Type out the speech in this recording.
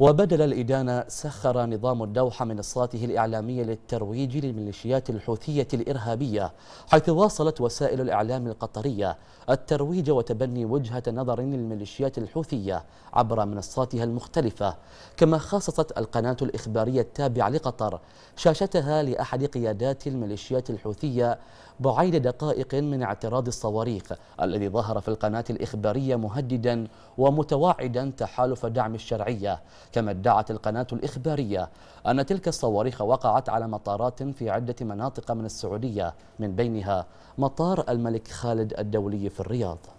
وبدل الإدانة سخر نظام الدوحة منصاته الإعلامية للترويج للميليشيات الحوثية الإرهابية حيث واصلت وسائل الإعلام القطرية الترويج وتبني وجهة نظر للميليشيات الحوثية عبر منصاتها المختلفة كما خصصت القناة الإخبارية التابعة لقطر شاشتها لأحد قيادات الميليشيات الحوثية بعيد دقائق من اعتراض الصواريخ الذي ظهر في القناة الإخبارية مهددا ومتواعدا تحالف دعم الشرعية كما ادعت القناة الإخبارية أن تلك الصواريخ وقعت على مطارات في عدة مناطق من السعودية من بينها مطار الملك خالد الدولي في الرياض